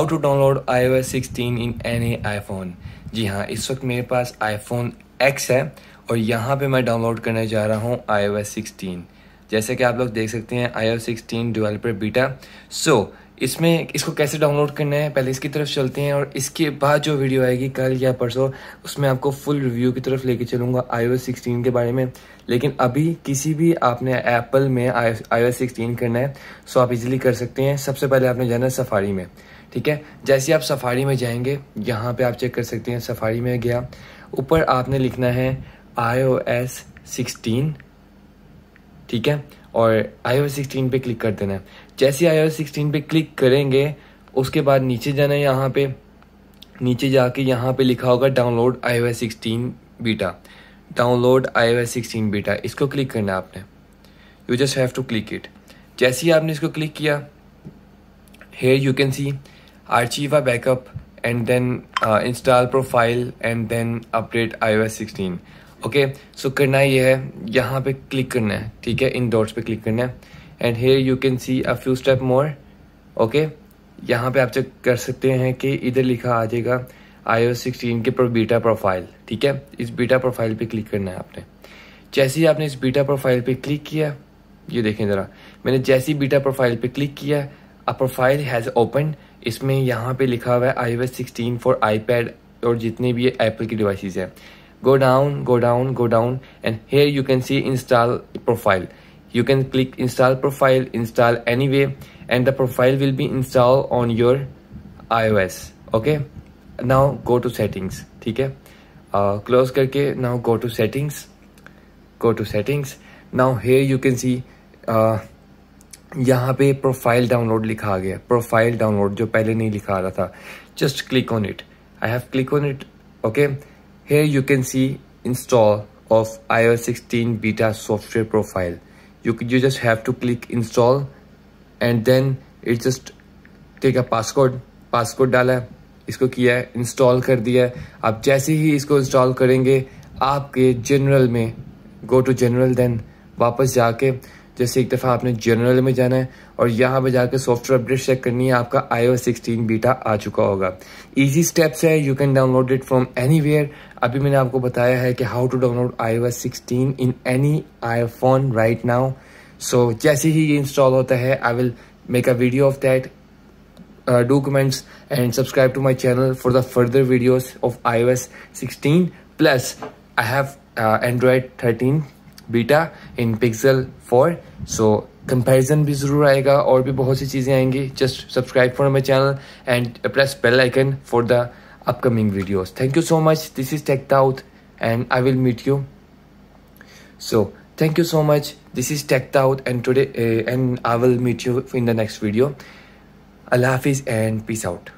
How to download I O S sixteen in any iPhone जी हाँ इस वक्त मेरे पास आईफोन एक्स है और यहाँ पे मैं डाउनलोड करने जा रहा हूँ आई ओ एस सिक्सटीन जैसे कि आप लोग देख सकते हैं I O sixteen developer beta so इसमें इसको कैसे डाउनलोड करना है पहले इसकी तरफ चलते हैं और इसके बाद जो वीडियो आएगी कल या परसों उसमें आपको फुल रिव्यू की तरफ लेके चलूँगा आई ओ सिक्सटीन के बारे में लेकिन अभी किसी भी आपने एप्पल में आई ओ सिक्सटीन करना है सो आप इजीली कर सकते हैं सबसे पहले आपने जाना है सफारी में ठीक है जैसे आप सफारी में जाएंगे यहाँ पे आप चेक कर सकते हैं सफारी में गया ऊपर आपने लिखना है आई ओ एस सिक्सटीन ठीक है और आई ओ सिक्सटीन पर क्लिक कर देना है जैसे आई ओ सिक्सटीन पर क्लिक करेंगे उसके बाद नीचे जाना है यहाँ पे नीचे जाके यहाँ पे लिखा होगा download I O S sixteen beta download I O sixteen beta इसको क्लिक करना है आपने you just have to click it जैसे ही आपने इसको क्लिक किया here you can see archive backup and then install profile and then update I O S sixteen okay so करना ये है यहाँ पे क्लिक करना है ठीक है इन डॉट्स पे क्लिक करना है and here you can see a few step more okay यहाँ पे आप चेक कर सकते हैं कि इधर लिखा आ जाएगा आई ओ सिक्सटीन के पर बीटा प्रोफाइल ठीक है इस बीटा प्रोफाइल पे क्लिक करना है आपने जैसे ही आपने इस बीटा प्रोफाइल पे क्लिक किया ये देखें ज़रा मैंने जैसे ही बीटा प्रोफाइल पे क्लिक किया अ प्रोफाइल हैज़ ओपन इसमें यहाँ पे लिखा हुआ है आई ओ सिक्सटीन फॉर आई पैड और जितने भी एप्पल की डिवाइसेस हैं go down go down go down and here you can see install profile you can click install profile install anyway and the profile will be installed on your iOS okay now go to settings theek hai uh, close karke now go to settings go to settings now here you can see uh, यहाँ पे profile download लिखा आ गया profile download जो पहले नहीं लिखा आ रहा था just click on it I have click on it okay Here you can see install of iOS 16 beta software profile. You, you just have to click install and then it just take a passcode, passcode dala, isko kiya install kar diya. Ab jaise hi isko install karenge, aapke general आपके go to general then, wapas jaake, जैसे एक दफ़ा आपने general में जाना है और यहाँ पर जाकर सॉफ्टवेयर अपडेट चेक करनी है आपका आई ओ सिक्सटीन बीटा आ चुका होगा ईजी स्टेप्स है you can download it from anywhere अभी मैंने आपको बताया है कि how to download I O sixteen in any phone right now so जैसे ही ये इंस्टॉल होता है I will make a video of that Uh, and subscribe to my channel for the further the of I of iOS 16 plus I have uh, Android beta in Pixel four so comparison भी ज़रूर आएगा और भी बहुत सी चीज़ें आएंगी just subscribe for my channel and press bell icon for the upcoming videos. Thank you so much. This is Tech Out and I will meet you. So thank you so much. This is Tech Out and today uh, and I will meet you in the next video. Allah Hafiz and peace out.